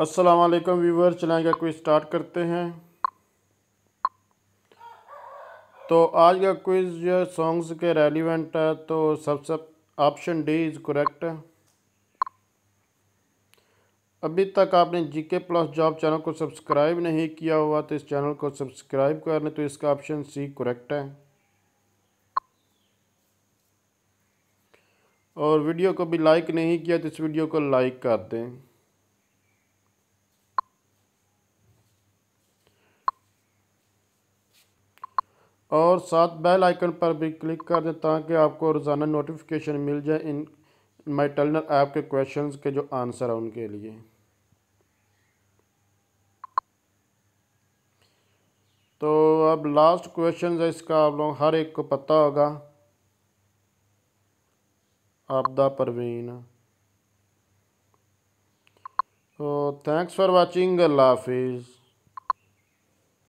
अस्सलाम वालेकुम व्यूवर चलाएंगे क्विज स्टार्ट करते हैं तो आज का क्विज जो सॉन्ग्स के रेलिवेंट है तो सब सब ऑप्शन डी इज़ करेक्ट अभी तक आपने जीके प्लस जॉब चैनल को सब्सक्राइब नहीं किया हुआ तो इस चैनल को सब्सक्राइब कर लें तो इसका ऑप्शन सी करेक्ट है और वीडियो को भी लाइक नहीं किया तो इस वीडियो को लाइक कर दें और साथ बेल आइकन पर भी क्लिक कर दें ताकि आपको रोज़ाना नोटिफिकेशन मिल जाए इन माई टर्नर ऐप के क्वेश्चन के जो आंसर हैं उनके लिए तो अब लास्ट क्वेश्चन है इसका आप लोग हर एक को पता होगा आपदा परवीन तो थैंक्स फॉर वाचिंग अल्लाह हाफिज़